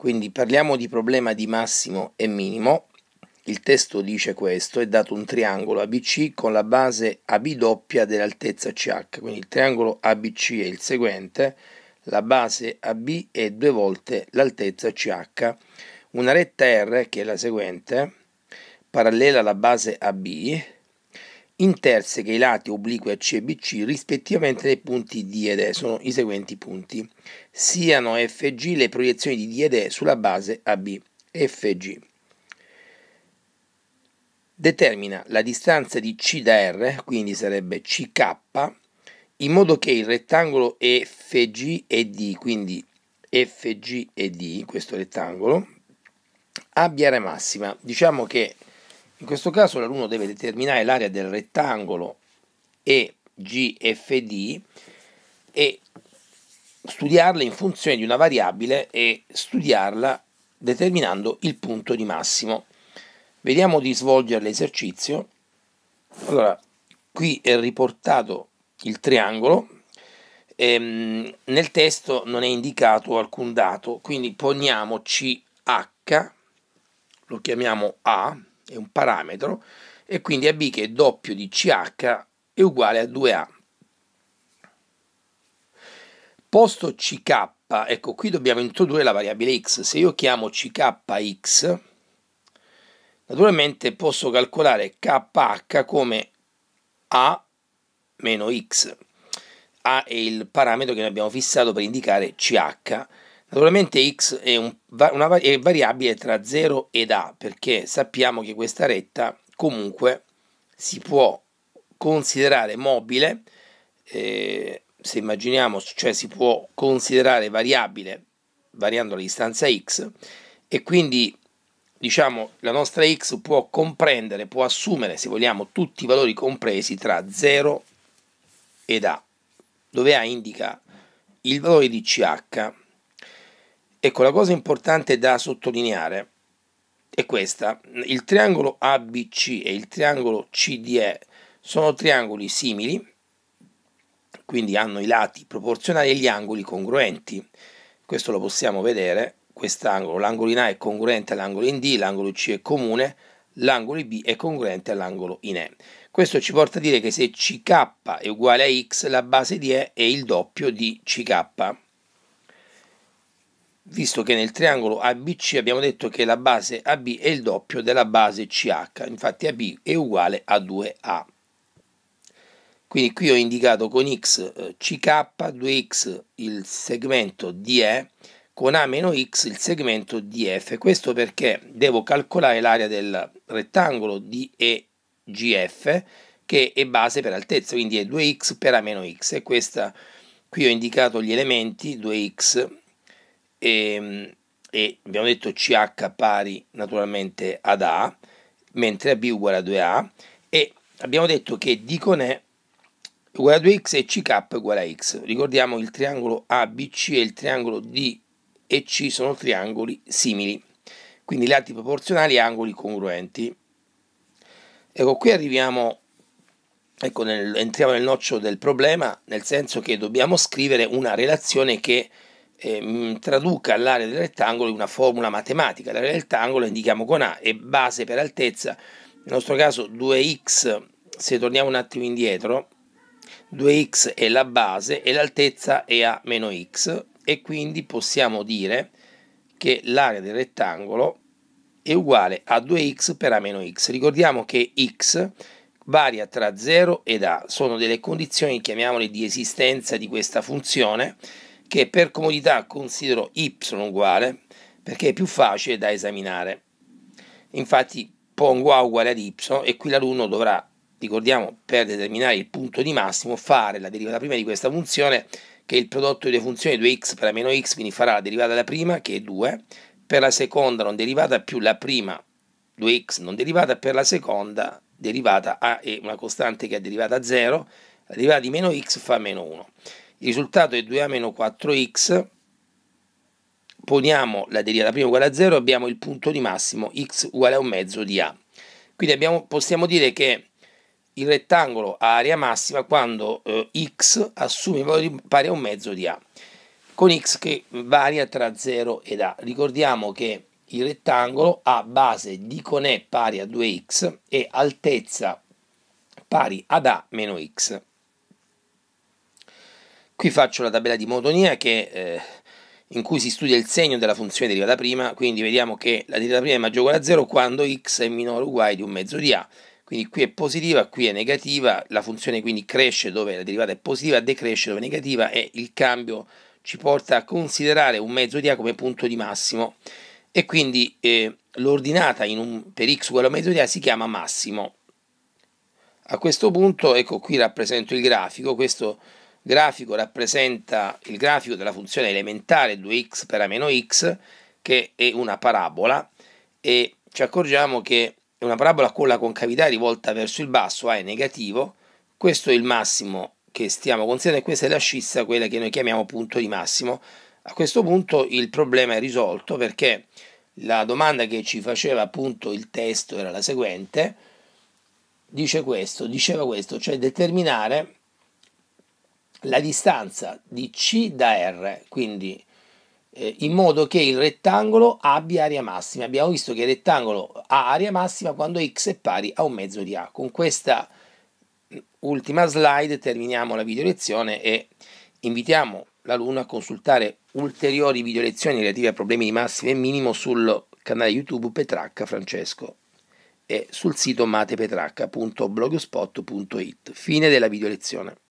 Quindi parliamo di problema di massimo e minimo. Il testo dice questo, è dato un triangolo ABC con la base AB doppia dell'altezza CH, quindi il triangolo ABC è il seguente, la base AB è due volte l'altezza CH, una retta R che è la seguente, parallela alla base AB, interseca i lati obliqui a C e BC rispettivamente dei punti D ed E, sono i seguenti punti. Siano FG le proiezioni di D ed E sulla base AB. FG determina la distanza di C da R, quindi sarebbe CK, in modo che il rettangolo FG e D, quindi FG e D, questo rettangolo, abbia area massima. Diciamo che in questo caso l'alunno deve determinare l'area del rettangolo EGFD e studiarla in funzione di una variabile e studiarla determinando il punto di massimo. Vediamo di svolgere l'esercizio. Allora, qui è riportato il triangolo, ehm, nel testo non è indicato alcun dato, quindi poniamo CH, lo chiamiamo A, è un parametro, e quindi AB che è doppio di CH è uguale a 2A. Posto CK, ecco qui dobbiamo introdurre la variabile x, se io chiamo CKx, naturalmente posso calcolare KH come A meno x. A è il parametro che noi abbiamo fissato per indicare CH, Naturalmente x è, un, una, è variabile tra 0 ed a perché sappiamo che questa retta comunque si può considerare mobile, eh, se immaginiamo, cioè si può considerare variabile variando la distanza x e quindi diciamo la nostra x può comprendere, può assumere se vogliamo tutti i valori compresi tra 0 ed a, dove a indica il valore di ch Ecco, la cosa importante da sottolineare è questa. Il triangolo ABC e il triangolo CDE sono triangoli simili, quindi hanno i lati proporzionali e gli angoli congruenti. Questo lo possiamo vedere, quest'angolo, l'angolo in A è congruente all'angolo in D, l'angolo C è comune, l'angolo B è congruente all'angolo in E. Questo ci porta a dire che se CK è uguale a X, la base di E è il doppio di CK visto che nel triangolo ABC abbiamo detto che la base AB è il doppio della base CH, infatti AB è uguale a 2A. Quindi qui ho indicato con x eh, CK, 2x il segmento DE, con A x il segmento DF. Questo perché devo calcolare l'area del rettangolo DEGF che è base per altezza, quindi è 2x per A meno x. E questa, qui ho indicato gli elementi 2x e, ehm, e abbiamo detto CH pari naturalmente ad A, mentre B uguale a 2A e abbiamo detto che D con E uguale a 2x e CK uguale a x. Ricordiamo il triangolo ABC e il triangolo D e C sono triangoli simili, quindi lati proporzionali e angoli congruenti. Ecco, qui arriviamo, ecco, nel, entriamo nel noccio del problema, nel senso che dobbiamo scrivere una relazione che Ehm, traduca l'area del rettangolo in una formula matematica. L'area del rettangolo indichiamo con A e base per altezza, nel nostro caso 2x, se torniamo un attimo indietro, 2x è la base e l'altezza è a meno x e quindi possiamo dire che l'area del rettangolo è uguale a 2x per a meno x. Ricordiamo che x varia tra 0 ed a, sono delle condizioni, chiamiamole, di esistenza di questa funzione, che per comodità considero y uguale perché è più facile da esaminare. Infatti pongo a uguale ad y e qui l'alunno dovrà, ricordiamo, per determinare il punto di massimo fare la derivata prima di questa funzione che è il prodotto delle funzioni 2x per la meno x, quindi farà la derivata della prima che è 2, per la seconda non derivata più la prima 2x non derivata per la seconda derivata a è una costante che è derivata a 0, la derivata di meno x fa meno 1. Il risultato è 2a 4x, poniamo la deriva da prima uguale a 0 abbiamo il punto di massimo x uguale a un mezzo di a. Quindi abbiamo, possiamo dire che il rettangolo ha area massima quando eh, x assume valore pari a un mezzo di a, con x che varia tra 0 ed a. Ricordiamo che il rettangolo ha base di con e pari a 2x e altezza pari ad a meno x. Qui faccio la tabella di motonia che, eh, in cui si studia il segno della funzione derivata prima, quindi vediamo che la derivata prima è maggiore o uguale a 0 quando x è minore o uguale di un mezzo di a. Quindi qui è positiva, qui è negativa, la funzione quindi cresce dove la derivata è positiva, decresce dove è negativa e il cambio ci porta a considerare un mezzo di a come punto di massimo e quindi eh, l'ordinata per x uguale a mezzo di a si chiama massimo. A questo punto, ecco qui rappresento il grafico, questo grafico rappresenta il grafico della funzione elementare 2x per a meno x, che è una parabola, e ci accorgiamo che è una parabola con la concavità rivolta verso il basso, a è negativo, questo è il massimo che stiamo considerando e questa è la scissa, quella che noi chiamiamo punto di massimo. A questo punto il problema è risolto perché la domanda che ci faceva appunto il testo era la seguente, dice questo, diceva questo, cioè determinare la distanza di C da R, quindi eh, in modo che il rettangolo abbia area massima. Abbiamo visto che il rettangolo ha area massima quando x è pari a un mezzo di A. Con questa mm, ultima slide terminiamo la video lezione e invitiamo l'alunno a consultare ulteriori video lezioni relative a problemi di massimo e minimo sul canale YouTube Petracca Francesco e sul sito matepetracca.blogspot.it. Fine della video lezione.